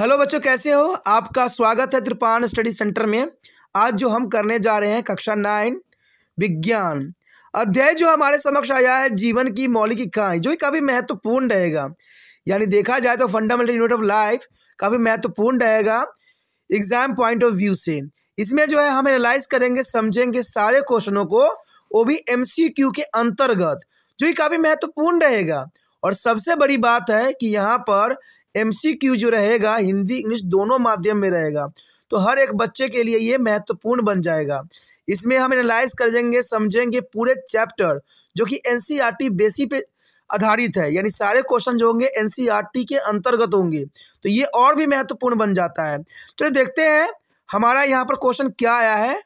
hello बच्चों कैसे हो आपका स्वागत है त्रिपान स्टडी सेंटर में आज जो हम करने जा रहे हैं कक्षा नाइन विज्ञान अध्याय जो हमारे समक्ष आया है जीवन की मौलिक इकाई जो काफ़ी महत्वपूर्ण रहेगा यानी देखा जाए तो फंडामेंटल यूनिट ऑफ लाइफ काफ़ी महत्वपूर्ण रहेगा एग्जाम पॉइंट ऑफ व्यू से इसमें जो है हम एनालाइज करेंगे समझेंगे सारे क्वेश्चनों को वो भी एम के अंतर्गत जो काफ़ी महत्वपूर्ण रहेगा और सबसे बड़ी बात है कि यहाँ पर एमसीक्यू जो रहेगा हिंदी इंग्लिश दोनों माध्यम में रहेगा तो हर एक बच्चे के लिए ये महत्वपूर्ण बन जाएगा इसमें हम एनालाइज कर देंगे समझेंगे पूरे चैप्टर जो कि एन e बेसी पे आधारित है यानी सारे क्वेश्चन जो होंगे एन e के अंतर्गत होंगे तो ये और भी महत्वपूर्ण बन जाता है चलिए देखते हैं हमारा यहाँ पर क्वेश्चन क्या आया है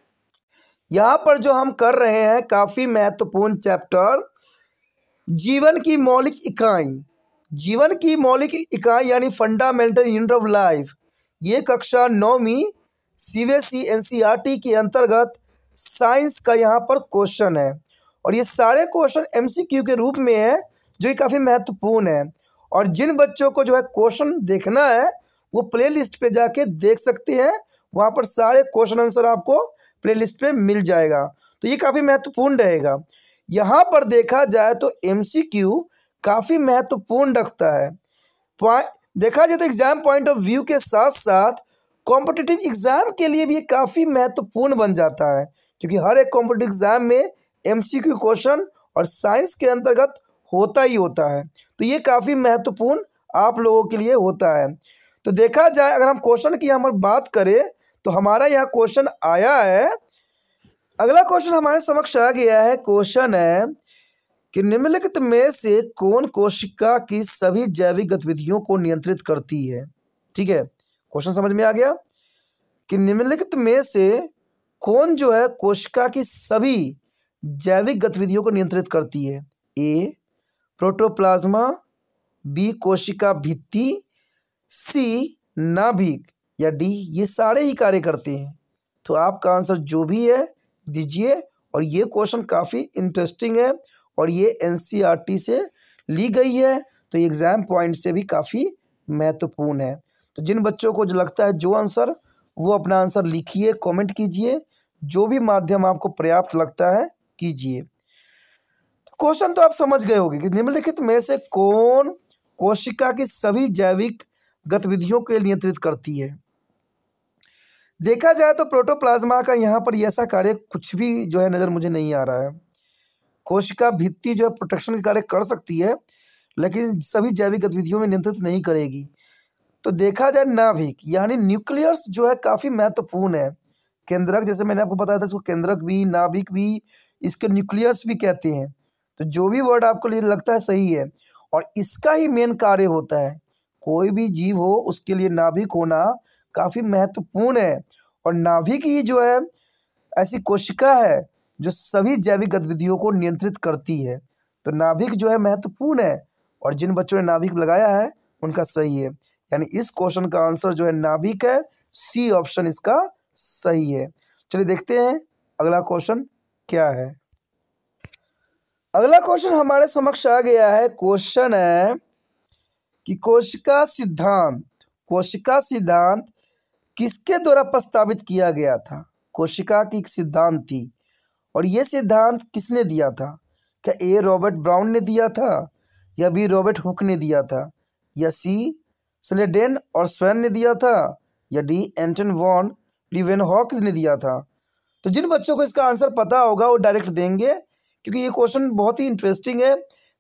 यहाँ पर जो हम कर रहे हैं काफ़ी महत्वपूर्ण चैप्टर जीवन की मौलिक इकाई जीवन की मौलिक इकाई यानी फंडामेंटल यूनिट ऑफ लाइफ ये कक्षा नौवीं C B S E N C E R T अंतर्गत साइंस का यहाँ पर क्वेश्चन है और ये सारे क्वेश्चन एम सी क्यू के रूप में है जो कि काफ़ी महत्वपूर्ण है और जिन बच्चों को जो है क्वेश्चन देखना है वो प्ले लिस्ट पर जाके देख सकते हैं वहाँ पर सारे क्वेश्चन आंसर आपको प्ले लिस्ट पर मिल जाएगा तो ये काफ़ी महत्वपूर्ण रहेगा यहाँ पर देखा जाए तो एम सी क्यू काफ़ी महत्वपूर्ण रखता है देखा जाए तो एग्ज़ाम पॉइंट ऑफ व्यू के साथ साथ कॉम्पिटिटिव एग्ज़ाम के लिए भी ये काफ़ी महत्वपूर्ण बन जाता है क्योंकि हर एक कॉम्पिटिटिव एग्ज़ाम में एम क्वेश्चन और साइंस के अंतर्गत होता ही होता है तो ये काफ़ी महत्वपूर्ण आप लोगों के लिए होता है तो देखा जाए अगर हम क्वेश्चन की हम बात करें तो हमारा यहाँ क्वेश्चन आया है अगला क्वेश्चन हमारे समक्ष आ गया है क्वेश्चन है कि निम्नलिखित में से कौन कोशिका की सभी जैविक गतिविधियों को नियंत्रित करती है ठीक है क्वेश्चन समझ में आ गया कि निम्नलिखित में से कौन जो है कोशिका की सभी जैविक गतिविधियों को नियंत्रित करती है ए प्रोटोप्लाज्मा बी कोशिका भित्ति सी नाभिक या डी ये सारे ही कार्य करते हैं तो आपका आंसर जो भी है दीजिए और ये क्वेश्चन काफ़ी इंटरेस्टिंग है और ये एन e से ली गई है तो ये एग्ज़ाम पॉइंट से भी काफ़ी महत्वपूर्ण है तो जिन बच्चों को जो लगता है जो आंसर वो अपना आंसर लिखिए कमेंट कीजिए जो भी माध्यम आपको पर्याप्त लगता है कीजिए क्वेश्चन तो, तो आप समझ गए होंगे कि निम्नलिखित में से कौन कोशिका की सभी जैविक गतिविधियों के नियंत्रित करती है देखा जाए तो प्रोटोप्लाज्मा का यहाँ पर ऐसा कार्य कुछ भी जो है नज़र मुझे नहीं आ रहा है कोशिका भित्ति जो है प्रोटेक्शन के कार्य कर सकती है लेकिन सभी जैविक गतिविधियों में नियंत्रित नहीं करेगी तो देखा जाए नाभिक यानी न्यूक्लियस जो है काफ़ी महत्वपूर्ण है केंद्रक जैसे मैंने आपको बताया था इसको केंद्रक भी नाभिक भी इसके न्यूक्लियस भी कहते हैं तो जो भी वर्ड आपको लिए लगता है सही है और इसका ही मेन कार्य होता है कोई भी जीव हो उसके लिए नाभिक होना काफ़ी महत्वपूर्ण है और नाभिक ही जो है ऐसी कोशिका है जो सभी जैविक गतिविधियों को नियंत्रित करती है तो नाभिक जो है महत्वपूर्ण है और जिन बच्चों ने नाभिक लगाया है उनका सही है यानी इस क्वेश्चन का आंसर जो है नाभिक है सी ऑप्शन इसका सही है चलिए देखते हैं अगला क्वेश्चन क्या है अगला क्वेश्चन हमारे समक्ष आ गया है क्वेश्चन है कि कोशिका सिद्धांत कोशिका सिद्धांत किसके द्वारा प्रस्तावित किया गया था कोशिका की एक सिद्धांत थी और ये सिद्धांत किसने दिया था क्या ए रॉबर्ट ब्राउन ने दिया था या बी रॉबर्ट हुक ने दिया था या सी स्लेडेन और स्वैन ने दिया था या D Anton von Leeuwenhoek ने दिया था तो जिन बच्चों को इसका आंसर पता होगा वो डायरेक्ट देंगे क्योंकि ये क्वेश्चन बहुत ही इंटरेस्टिंग है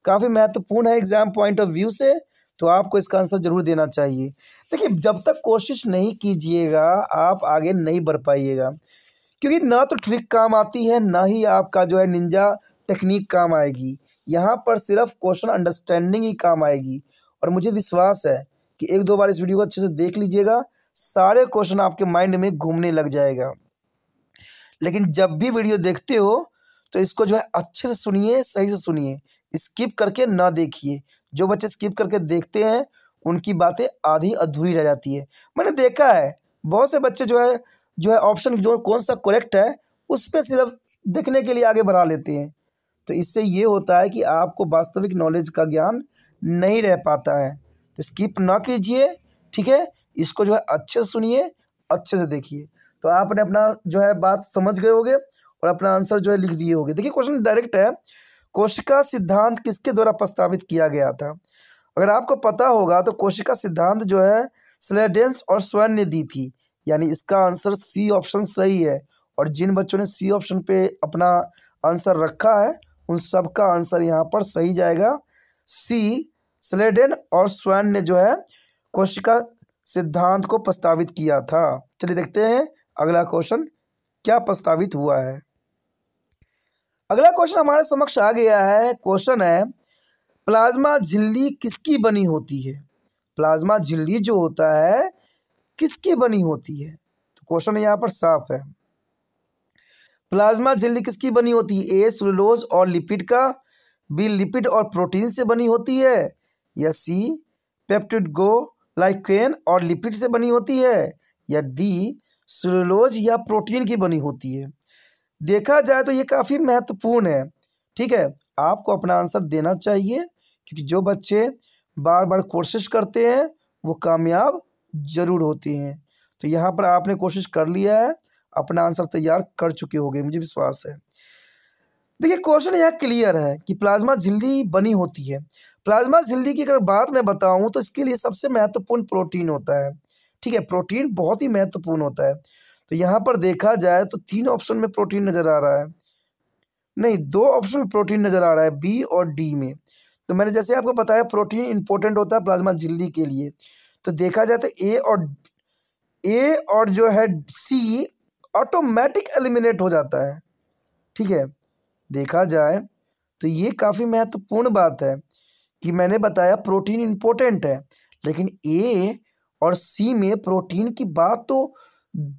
काफ़ी महत्वपूर्ण है एग्जाम पॉइंट ऑफ व्यू से तो आपको इसका आंसर जरूर देना चाहिए देखिए जब तक कोशिश नहीं कीजिएगा आप आगे नहीं बढ़ पाइएगा क्योंकि ना तो ट्रिक काम आती है ना ही आपका जो है निंजा टेक्निक काम आएगी यहाँ पर सिर्फ क्वेश्चन अंडरस्टैंडिंग ही काम आएगी और मुझे विश्वास है कि एक दो बार इस वीडियो को अच्छे से देख लीजिएगा सारे क्वेश्चन आपके माइंड में घूमने लग जाएगा लेकिन जब भी वीडियो देखते हो तो इसको जो है अच्छे से सुनिए सही से सुनिए स्किप करके ना देखिए जो बच्चे स्किप करके देखते हैं उनकी बातें आधी अधूरी रह जाती है मैंने देखा है बहुत से बच्चे जो है जो है ऑप्शन जो कौन सा करेक्ट है उस पर सिर्फ देखने के लिए आगे बढ़ा लेते हैं तो इससे ये होता है कि आपको वास्तविक नॉलेज का ज्ञान नहीं रह पाता है तो स्किप ना कीजिए ठीक है इसको जो है अच्छे से सुनिए अच्छे से देखिए तो आपने अपना जो है बात समझ गए होगे और अपना आंसर जो है लिख दिए होगे देखिए क्वेश्चन डायरेक्ट है कोशिका सिद्धांत किसके द्वारा प्रस्तावित किया गया था अगर आपको पता होगा तो कोशिका सिद्धांत जो है स्लेडेंस और स्वर्ण ने दी थी यानी इसका आंसर सी ऑप्शन सही है और जिन बच्चों ने सी ऑप्शन पे अपना आंसर रखा है उन सब का आंसर यहाँ पर सही जाएगा सी स्लेडन और स्वैन ने जो है कोशिका सिद्धांत को प्रस्तावित किया था चलिए देखते हैं अगला क्वेश्चन क्या प्रस्तावित हुआ है अगला क्वेश्चन हमारे समक्ष आ गया है क्वेश्चन है प्लाज्मा झिल्ली किसकी बनी होती है प्लाज्मा झिल्ली जो होता है किसकी बनी होती है तो क्वेश्चन यहाँ पर साफ है प्लाज्मा झिल्ली किसकी बनी होती है ए सुलोज और लिपिड का बी लिपिड और प्रोटीन से बनी होती है या सी पेप्टिड गो लाइक्वेन और लिपिड से बनी होती है या डी सुलोज या प्रोटीन की बनी होती है देखा जाए तो ये काफ़ी महत्वपूर्ण है ठीक है आपको अपना आंसर देना चाहिए क्योंकि जो बच्चे बार बार कोशिश करते हैं वो कामयाब ज़रूर होती हैं तो यहाँ पर आपने कोशिश कर लिया है अपना आंसर तैयार कर चुके होंगे मुझे विश्वास है देखिए क्वेश्चन यहाँ क्लियर है कि प्लाज्मा झिल्ली बनी होती है प्लाज्मा झिल्ली की अगर बात मैं बताऊँ तो इसके लिए सबसे महत्वपूर्ण प्रोटीन होता है ठीक है प्रोटीन बहुत ही महत्वपूर्ण होता है तो यहाँ पर देखा जाए तो तीन ऑप्शन में प्रोटीन नज़र आ रहा है नहीं दो ऑप्शन में प्रोटीन नज़र आ रहा है बी और डी में तो मैंने जैसे आपको बताया प्रोटीन इंपॉर्टेंट होता है प्लाज्मा झिल्ली के लिए तो देखा जाए तो ए और ए और जो है सी ऑटोमेटिक एलिमिनेट हो जाता है ठीक है देखा जाए तो ये काफ़ी महत्वपूर्ण बात है कि मैंने बताया प्रोटीन इम्पोर्टेंट है लेकिन ए और सी में प्रोटीन की बात तो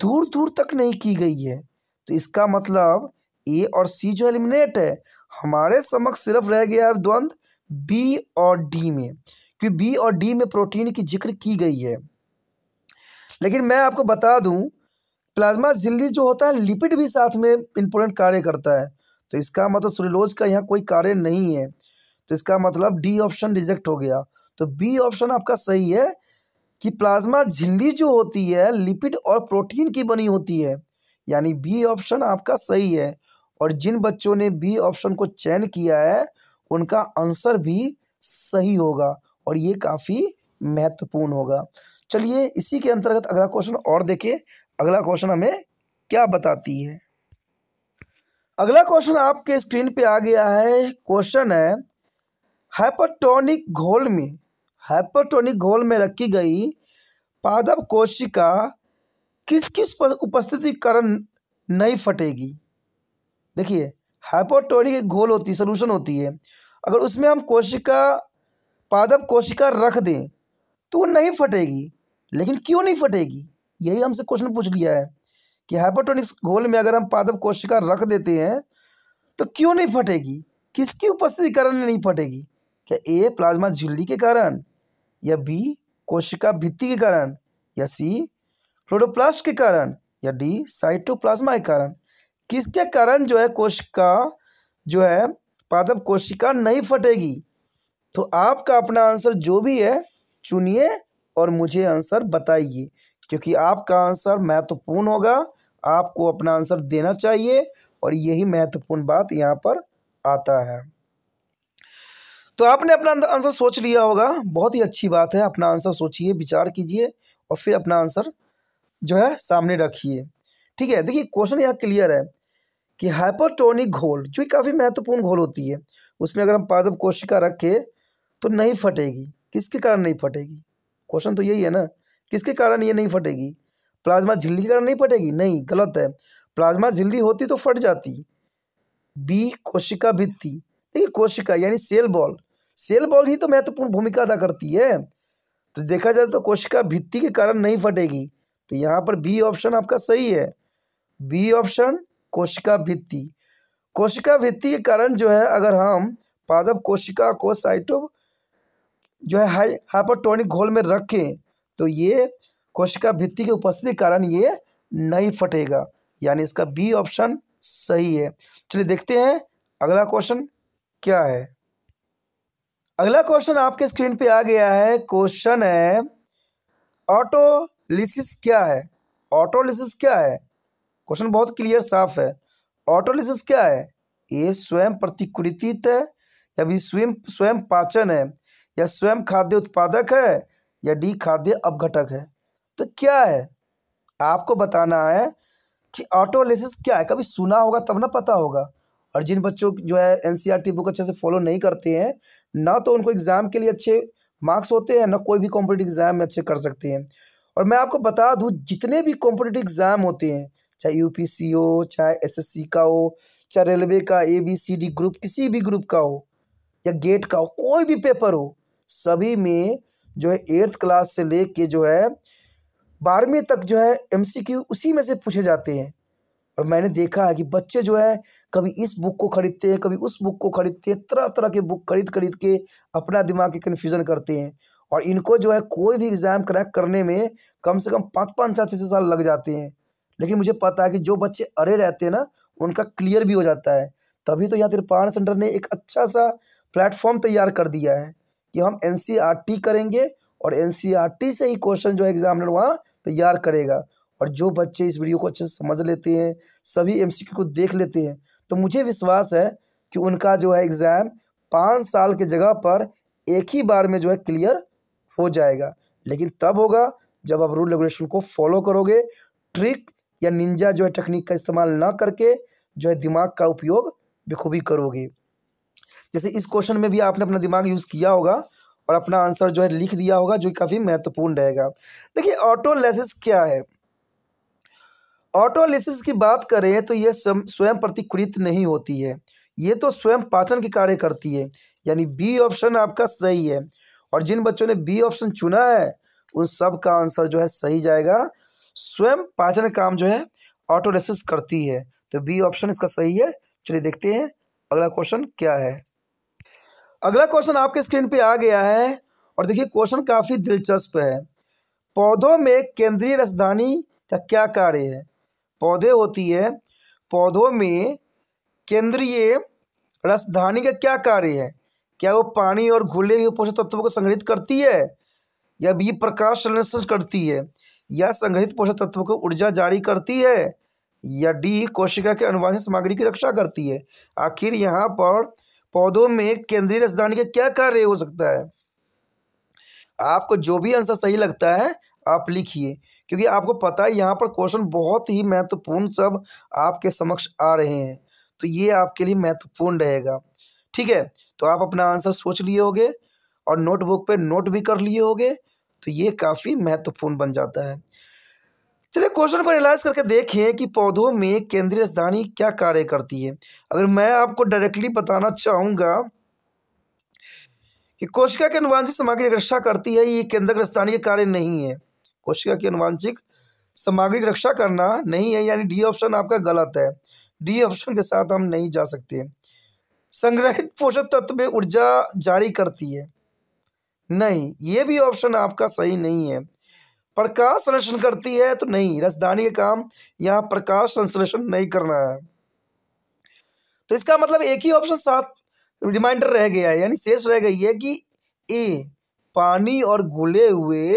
दूर दूर तक नहीं की गई है तो इसका मतलब ए और सी जो एलिमिनेट है हमारे समक्ष सिर्फ रह गया है द्वंद्व बी और डी में कि बी और डी में प्रोटीन की जिक्र की गई है लेकिन मैं आपको बता दूं प्लाज्मा झिल्ली जो होता है लिपिड भी साथ में इंपोर्टेंट कार्य करता है तो इसका मतलब सुरेलोज का यहाँ कोई कार्य नहीं है तो इसका मतलब डी ऑप्शन रिजेक्ट हो गया तो बी ऑप्शन आपका सही है कि प्लाज्मा झिल्ली जो होती है लिपिड और प्रोटीन की बनी होती है यानी बी ऑप्शन आपका सही है और जिन बच्चों ने बी ऑप्शन को चयन किया है उनका आंसर भी सही होगा और ये काफ़ी महत्वपूर्ण होगा चलिए इसी के अंतर्गत अगला क्वेश्चन और देखें अगला क्वेश्चन हमें क्या बताती है अगला क्वेश्चन आपके स्क्रीन पे आ गया है क्वेश्चन है हाइपरटोनिक घोल में हाइपरटोनिक घोल में रखी गई पादप कोशिका किस किस उपस्थिति कारण नहीं फटेगी देखिए हाइपोटोनिक एक घोल होती है सोल्यूशन होती है अगर उसमें हम कोशिका पादप कोशिका रख दें तो वो नहीं फटेगी लेकिन क्यों नहीं फटेगी यही हमसे क्वेश्चन पूछ लिया है कि हाइपोटोनिक्स घोल में अगर हम पादप कोशिका रख देते हैं तो क्यों नहीं फटेगी किसकी उपस्थिति कारण नहीं फटेगी क्या ए प्लाज्मा झिल्ली के कारण या बी कोशिका भित्ति के कारण या सी क्लोरोप्लास्ट के कारण या डी साइटोप्लाज्मा के कारण किसके कारण जो है कोशिका जो है पादप कोशिका नहीं फटेगी तो आपका अपना आंसर जो भी है चुनिए और मुझे आंसर बताइए क्योंकि आपका आंसर महत्वपूर्ण होगा आपको अपना आंसर देना चाहिए और यही महत्वपूर्ण बात यहाँ पर आता है तो आपने अपना आंसर सोच लिया होगा बहुत ही अच्छी बात है अपना आंसर सोचिए विचार कीजिए और फिर अपना आंसर जो है सामने रखिए ठीक है देखिए क्वेश्चन यहाँ क्लियर है कि हाइपोटोनिक घोल जो काफ़ी महत्वपूर्ण घोल होती है उसमें अगर हम पादप कोशिका रखें तो नहीं फटेगी किसके कारण नहीं फटेगी क्वेश्चन तो यही है ना किसके कारण ये नहीं फटेगी प्लाज्मा झिल्ली के कारण नहीं फटेगी नहीं गलत है प्लाज्मा झिल्ली होती तो फट जाती बी कोशिका भित्ति देखिए कोशिका यानी सेल बॉल सेल बॉल ही तो महत्वपूर्ण भूमिका अदा करती है तो देखा जाए तो कोशिका भित्ति के कारण नहीं फटेगी तो यहाँ पर बी ऑप्शन आपका सही है बी ऑप्शन कोशिका भित्ति कोशिका भित्ति के कारण जो है अगर हम पादप कोशिका को साइटो जो है हाई हाइपोटोनिक घोल में रखें तो ये कोशिका भित्ति की उपस्थिति के कारण ये नहीं फटेगा यानी इसका बी ऑप्शन सही है चलिए देखते हैं अगला क्वेश्चन क्या है अगला क्वेश्चन आपके स्क्रीन पे आ गया है क्वेश्चन है ऑटोलिसिस क्या है ऑटोलिसिस क्या है क्वेश्चन बहुत क्लियर साफ है ऑटोलिसिस क्या है ये स्वयं प्रतिकृतित है या स्वयं स्वयं पाचन है या स्वयं खाद्य उत्पादक है या डी खाद्य अपघटक है तो क्या है आपको बताना है कि ऑटोलिसिस क्या है कभी सुना होगा तब ना पता होगा और जिन बच्चों जो है एन बुक e अच्छे से फॉलो नहीं करते हैं ना तो उनको एग्ज़ाम के लिए अच्छे मार्क्स होते हैं ना कोई भी कॉम्पिटेटिव एग्ज़ाम में अच्छे कर सकते हैं और मैं आपको बता दूँ जितने भी कॉम्पिटेटिव एग्ज़ाम होते हैं चाहे यू हो चाहे एस का हो चाहे रेलवे का A B C D group किसी भी ग्रुप का हो या गेट का हो कोई भी पेपर हो सभी में जो है एट्थ क्लास से ले के जो है बारहवीं तक जो है क्यू उसी में से पूछे जाते हैं और मैंने देखा है कि बच्चे जो है कभी इस बुक को खरीदते हैं कभी उस बुक को खरीदते हैं तरह तरह के बुक खरीद खरीद के अपना दिमाग के कन्फ्यूजन करते हैं और इनको जो है कोई भी एग्ज़ाम क्रैक करने में कम से कम पाँच पाँच छः छः साल लग जाते हैं लेकिन मुझे पता है कि जो बच्चे अरे रहते हैं ना उनका क्लियर भी हो जाता है तभी तो यहाँ तिरपान सेंटर ने एक अच्छा सा प्लेटफॉर्म तैयार कर दिया है कि हम एन e करेंगे और एन e से ही क्वेश्चन जो है एग्जामिनर वहाँ तैयार करेगा और जो बच्चे इस वीडियो को अच्छे से समझ लेते हैं सभी एम को देख लेते हैं तो मुझे विश्वास है कि उनका जो है एग्ज़ाम पाँच साल के जगह पर एक ही बार में जो है क्लियर हो जाएगा लेकिन तब होगा जब आप रूल रेगुलेशन को फॉलो करोगे ट्रिक या निंजा जो है टेक्निक का इस्तेमाल ना करके जो है दिमाग का उपयोग बेखूबी करोगे जैसे इस क्वेश्चन में भी आपने अपना दिमाग यूज़ किया होगा और अपना आंसर जो है लिख दिया होगा जो काफ़ी महत्वपूर्ण रहेगा देखिए ऑटोलेसिस क्या है ऑटोलिसिस की बात करें तो यह स्वयं प्रतिकृत नहीं होती है ये तो स्वयं पाचन के कार्य करती है यानी बी ऑप्शन आपका सही है और जिन बच्चों ने बी ऑप्शन चुना है उन सब का आंसर जो है सही जाएगा स्वयं पाचन काम जो है ऑटोलेसिस करती है तो बी ऑप्शन इसका सही है चलिए देखते हैं अगला क्वेश्चन क्या है अगला क्वेश्चन आपके स्क्रीन पे आ गया है और देखिए क्वेश्चन काफ़ी दिलचस्प है पौधों में केंद्रीय राजधानी का क्या कार्य है पौधे होती है पौधों में केंद्रीय रसधानी का क्या कार्य है क्या वो पानी और घुले हुए पोषक तत्वों को संग्रहित करती है या भी प्रकाश संश्लेषण करती है या संग्रहित पोषक तत्वों को ऊर्जा जारी करती है या डी कोशिका के अनुवांशिक सामग्री की रक्षा करती है आखिर यहाँ पर पौधों में केंद्रीय रसदान का क्या कार्य हो सकता है आपको जो भी आंसर सही लगता है आप लिखिए क्योंकि आपको पता है यहाँ पर क्वेश्चन बहुत ही महत्वपूर्ण सब आपके समक्ष आ रहे हैं तो ये आपके लिए महत्वपूर्ण रहेगा ठीक है तो आप अपना आंसर सोच लिए होगे और नोटबुक पे नोट भी कर लिए होगे तो ये काफ़ी महत्वपूर्ण बन जाता है चलिए क्वेश्चन पर एनालाइज करके देखें कि पौधों में केंद्रीय रसधानी क्या कार्य करती है अगर मैं आपको डायरेक्टली बताना चाहूँगा कि कोशिका की अनुवांशिक सामग्री रक्षा करती है ये केंद्रीय रसधानी के कार्य नहीं है कोशिका की अनुवांशिक सामग्री की रक्षा करना नहीं है यानी डी ऑप्शन आपका गलत है डी ऑप्शन के साथ हम नहीं जा सकते संग्रहित पोषक तत्व में ऊर्जा जारी करती है नहीं ये भी ऑप्शन आपका सही नहीं है प्रकाश संश्लेषण करती है तो नहीं रसदानी का काम यहाँ प्रकाश संश्लेषण नहीं करना है तो इसका मतलब एक ही ऑप्शन साथ रिमाइंडर रह गया है यानी शेष रह गई है कि ए पानी और घुले हुए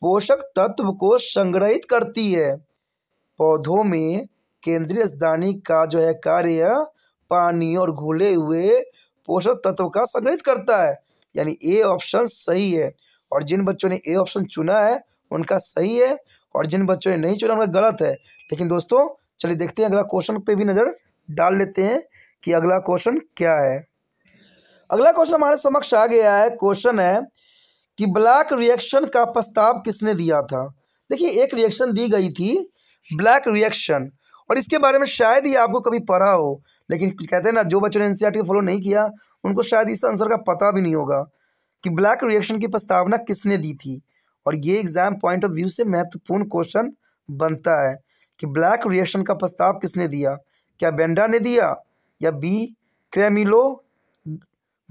पोषक तत्व को संग्रहित करती है पौधों में केंद्रीय राजधानी का जो है कार्य पानी और घुले हुए पोषक तत्व का संग्रहित करता है यानी ए ऑप्शन सही है और जिन बच्चों ने ए ऑप्शन चुना है उनका सही है और जिन बच्चों ने नहीं चुना उनका गलत है लेकिन दोस्तों चलिए देखते हैं अगला क्वेश्चन पे भी नज़र डाल लेते हैं कि अगला क्वेश्चन क्या है अगला क्वेश्चन हमारे समक्ष आ गया है क्वेश्चन है कि ब्लैक रिएक्शन का प्रस्ताव किसने दिया था देखिए एक रिएक्शन दी गई थी ब्लैक रिएक्शन और इसके बारे में शायद ही आपको कभी पढ़ा हो लेकिन कहते हैं ना जो बच्चों ने एन e को फॉलो नहीं किया उनको शायद इस आंसर का पता भी नहीं होगा कि ब्लैक रिएक्शन की प्रस्तावना किसने दी थी और ये एग्ज़ाम पॉइंट ऑफ व्यू से महत्वपूर्ण क्वेश्चन बनता है कि ब्लैक रिएक्शन का प्रस्ताव किसने दिया क्या बेंडा ने दिया या बी क्रेमिलो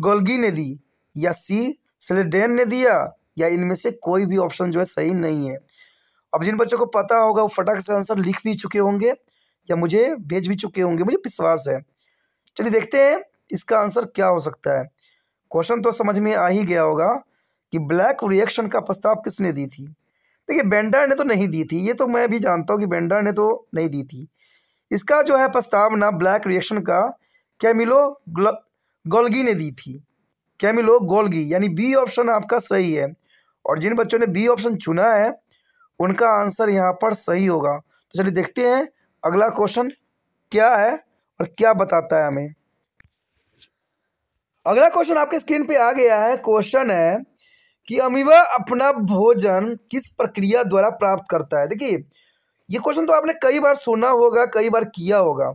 गोल्गी ने दी या सी सिलेडेन ने दिया या इनमें से कोई भी ऑप्शन जो है सही नहीं है अब जिन बच्चों को पता होगा वो फटाक से आंसर लिख भी चुके होंगे या मुझे भेज भी चुके होंगे मुझे विश्वास है चलिए देखते हैं इसका आंसर क्या हो सकता है क्वेश्चन तो समझ में आ ही गया होगा कि ब्लैक रिएक्शन का प्रस्ताव किसने दी थी देखिए बेंडर ने तो नहीं दी थी ये तो मैं भी जानता हूँ कि बेंडर ने तो नहीं दी थी इसका जो है प्रस्तावना ब्लैक रिएक्शन का कैमिलो गोल्गी ने दी थी कैमिलो गोल्गी यानी बी ऑप्शन आपका सही है और जिन बच्चों ने बी ऑप्शन चुना है उनका आंसर यहाँ पर सही होगा तो चलिए देखते हैं अगला क्वेश्चन क्या है और क्या बताता है हमें अगला क्वेश्चन आपके स्क्रीन पे आ गया है क्वेश्चन है कि अमीबा अपना भोजन किस प्रक्रिया द्वारा प्राप्त करता है देखिए ये क्वेश्चन तो आपने कई बार सुना होगा कई बार किया होगा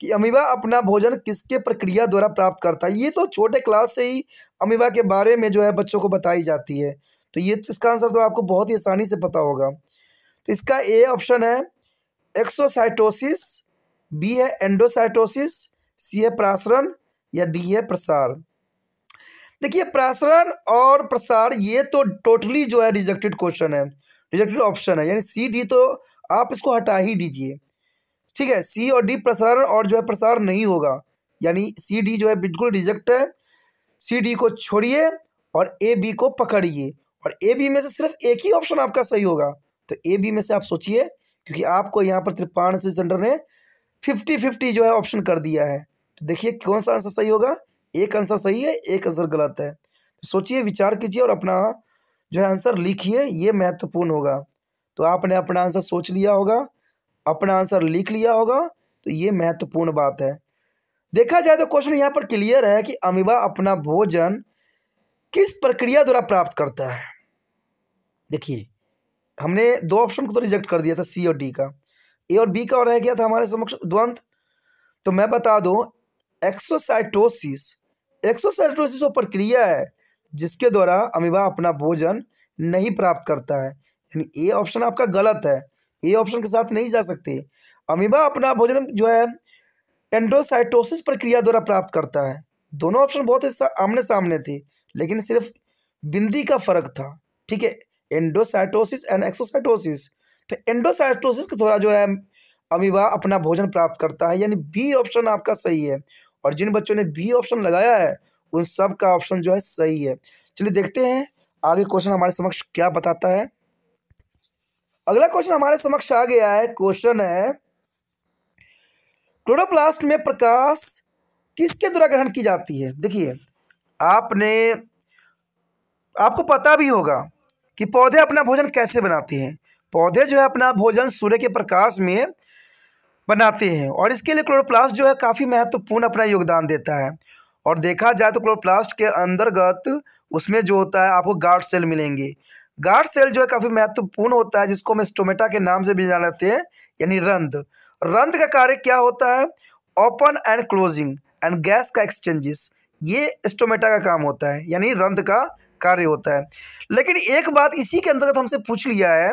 कि अमीबा अपना भोजन किसके प्रक्रिया द्वारा प्राप्त करता है ये तो छोटे क्लास से ही अमीबा के बारे में जो है बच्चों को बताई जाती है तो ये तो इसका आंसर तो आपको बहुत ही आसानी से पता होगा तो इसका ए ऑप्शन है एक्सोसाइटोसिस बी है एंडोसाइटोसिस सी है प्रासरण या डी है प्रसार देखिए प्रसारण और प्रसार ये तो टोटली जो है रिजेक्टेड क्वेश्चन है रिजेक्टेड ऑप्शन है यानी सी डी तो आप इसको हटा ही दीजिए ठीक है सी और डी प्रसारण और जो है प्रसार नहीं होगा यानी सी डी जो है बिल्कुल रिजेक्ट है सी डी को छोड़िए और ए बी को पकड़िए और ए बी में से सिर्फ एक ही ऑप्शन आपका सही होगा तो ए बी में से आप सोचिए क्योंकि आपको यहाँ पर त्रिपाण से सेंटर ने फिफ्टी फिफ्टी जो है ऑप्शन कर दिया है तो देखिए कौन सा आंसर सही होगा एक आंसर सही है एक आंसर गलत है तो सोचिए विचार कीजिए और अपना जो है आंसर लिखिए ये महत्वपूर्ण होगा तो आपने अपना आंसर सोच लिया होगा अपना आंसर लिख लिया होगा तो ये महत्वपूर्ण बात है देखा जाए तो क्वेश्चन यहाँ पर क्लियर है कि अमीबा अपना भोजन किस प्रक्रिया द्वारा प्राप्त करता है देखिए हमने दो ऑप्शन को तो रिजेक्ट कर दिया था सी और डी का ए और बी का और रह गया था हमारे समक्ष द्वंत तो मैं बता दूँ एक्सोसाइटोसिस एक्सोसेल्टोसिस वो प्रक्रिया है जिसके द्वारा अमीबा अपना भोजन नहीं प्राप्त करता है यानी ए ऑप्शन आपका गलत है ए ऑप्शन के साथ नहीं जा सकते अमीबा अपना भोजन जो है एंडोसाइटोसिस प्रक्रिया द्वारा प्राप्त करता है दोनों ऑप्शन बहुत आमने सामने थे लेकिन सिर्फ बिंदी का फर्क था ठीक है एंडोसाइटोसिस एंड एक्सोसाइटोसिस तो एंडोसाइटोसिस के द्वारा जो है अमीबा अपना भोजन प्राप्त करता है यानी बी ऑप्शन आपका सही है और जिन बच्चों ने बी ऑप्शन लगाया है उन सब का ऑप्शन जो है सही है चलिए देखते हैं आगे क्वेश्चन हमारे समक्ष क्या बताता है अगला क्वेश्चन हमारे समक्ष आ गया है क्वेश्चन है क्लोरोप्लास्ट में प्रकाश किसके द्वारा ग्रहण की जाती है देखिए आपने आपको पता भी होगा कि पौधे अपना भोजन कैसे बनाते हैं पौधे जो है अपना भोजन सूर्य के प्रकाश में बनाते हैं और इसके लिए क्लोरोप्लास्ट जो है काफ़ी महत्वपूर्ण अपना योगदान देता है और देखा जाए तो क्लोरोप्लास्ट के अंतर्गत उसमें जो होता है आपको गार्ड सेल मिलेंगे गार्ड सेल जो है काफ़ी महत्वपूर्ण होता है जिसको हम स्टोमेटा के नाम से भी लेते हैं यानी रंध रंध का कार्य क्या होता है open and closing and gas का एक्सचेंजेस ये स्टोमेटा का काम होता है यानी रंध का कार्य होता है लेकिन एक बात इसी के अंतर्गत हमसे पूछ लिया है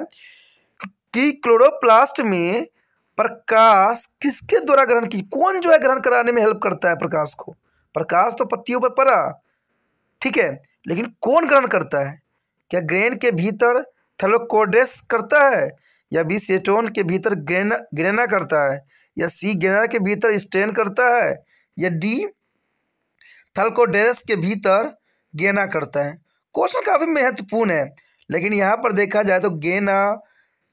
कि क्लोरोप्लास्ट में प्रकाश किसके द्वारा ग्रहण की कौन जो है ग्रहण कराने में हेल्प करता है प्रकाश को प्रकाश तो पत्तियों पर पड़ा ठीक है लेकिन कौन ग्रहण करता है क्या ग्रेन के भीतर थलोकोडेस करता है या बी सेटोन के भीतर ग्रेना ग्रेना करता है या सी ग्रेना के भीतर स्टेन करता है या डी थलकोडेस के भीतर गेना करता है क्वेश्चन काफ़ी महत्वपूर्ण है लेकिन यहाँ पर देखा जाए तो गेना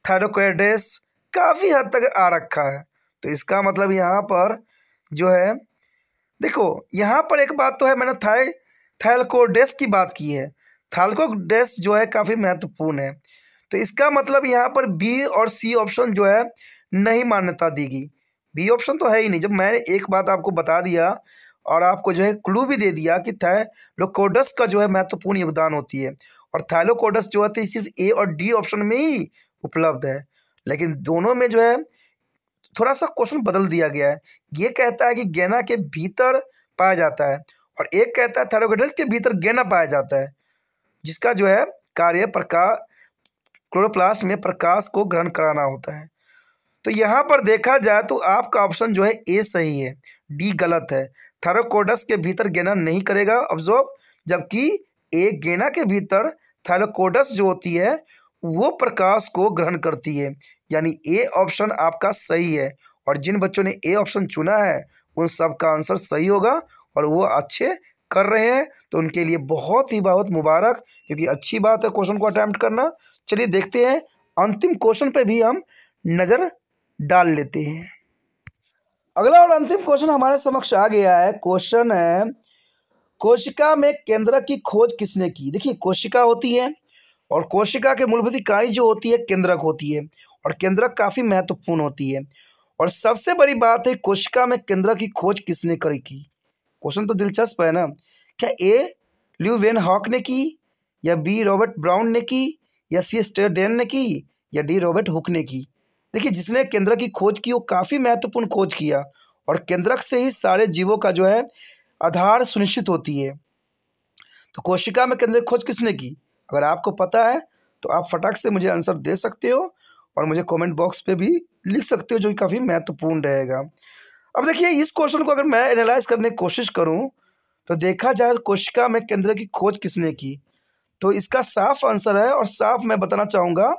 थायरोकोडेस काफ़ी हद तक आ रखा है तो इसका मतलब यहाँ पर जो है देखो यहाँ पर एक बात तो है मैंने थाई थैलकोडेस की बात की है थैलकोडेस जो है काफ़ी महत्वपूर्ण है तो इसका मतलब यहाँ पर बी और सी ऑप्शन जो है नहीं मान्यता देगी बी ऑप्शन तो है ही नहीं जब मैंने एक बात आपको बता दिया और आपको जो है क्लू भी दे दिया कि थैलोकोडस का जो है महत्वपूर्ण योगदान होती है और थैलोकोडस जो है तो सिर्फ ए और डी ऑप्शन में ही उपलब्ध है लेकिन दोनों में जो है थोड़ा सा क्वेश्चन बदल दिया गया है ये कहता है कि गेना के भीतर पाया जाता है और एक कहता है थायरोगेडस के भीतर गेना पाया जाता है जिसका जो है कार्य प्रकाश क्लोरोप्लास्ट में प्रकाश को ग्रहण कराना होता है तो यहाँ पर देखा जाए तो आपका ऑप्शन जो है ए सही है डी गलत है थायरोकोडस के भीतर गेना नहीं करेगा ऑब्जॉर्व जबकि ए गेना के भीतर थायरोकोडस जो होती है वो प्रकाश को ग्रहण करती है यानी ए ऑप्शन आपका सही है और जिन बच्चों ने ए ऑप्शन चुना है उन सब का आंसर सही होगा और वो अच्छे कर रहे हैं तो उनके लिए बहुत ही बहुत मुबारक क्योंकि अच्छी बात है क्वेश्चन को अटैम्प्ट करना चलिए देखते हैं अंतिम क्वेश्चन पे भी हम नज़र डाल लेते हैं अगला और अंतिम क्वेश्चन हमारे समक्ष आ गया है क्वेश्चन है कोशिका में केंद्र की खोज किसने की देखिए कोशिका होती है और कोशिका के मूलभूत इकाई जो होती है केंद्रक होती है और केंद्रक काफ़ी महत्वपूर्ण होती है और सबसे बड़ी बात है कोशिका में केंद्रक की खोज किसने करी की क्वेश्चन तो दिलचस्प है ना क्या ए ल्यू वेन हॉक ने की या बी रॉबर्ट ब्राउन ने की या सी स्टेडेन ने की या डी रॉबर्ट हुक ने की देखिए जिसने केंद्रक की खोज की वो काफ़ी महत्वपूर्ण खोज किया और केंद्रक से ही सारे जीवों का जो है आधार सुनिश्चित होती है तो कोशिका में केंद्रक खोज किसने की अगर आपको पता है तो आप फटाक से मुझे आंसर दे सकते हो और मुझे कमेंट बॉक्स पे भी लिख सकते हो जो काफ़ी महत्वपूर्ण रहेगा अब देखिए इस क्वेश्चन को अगर मैं एनालाइज करने की कोशिश करूँ तो देखा जाए कोशिका में केंद्र की खोज किसने की तो इसका साफ आंसर है और साफ मैं बताना चाहूँगा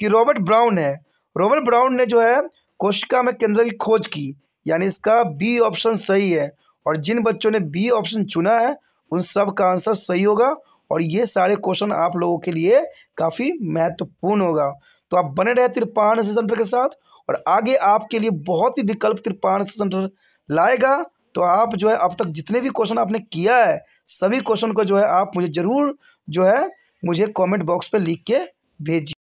कि रॉबर्ट ब्राउन है रॉबर्ट ब्राउन ने जो है कोशिका में केंद्र की खोज की यानी इसका बी ऑप्शन सही है और जिन बच्चों ने बी ऑप्शन चुना है उन सब का आंसर सही होगा और ये सारे क्वेश्चन आप लोगों के लिए काफ़ी महत्वपूर्ण होगा तो आप बने रहे तिरपान से सेंटर के साथ और आगे आपके लिए बहुत ही विकल्प तिरपान से सेंटर लाएगा तो आप जो है अब तक जितने भी क्वेश्चन आपने किया है सभी क्वेश्चन को जो है आप मुझे ज़रूर जो है मुझे कमेंट बॉक्स पे लिख के भेजिए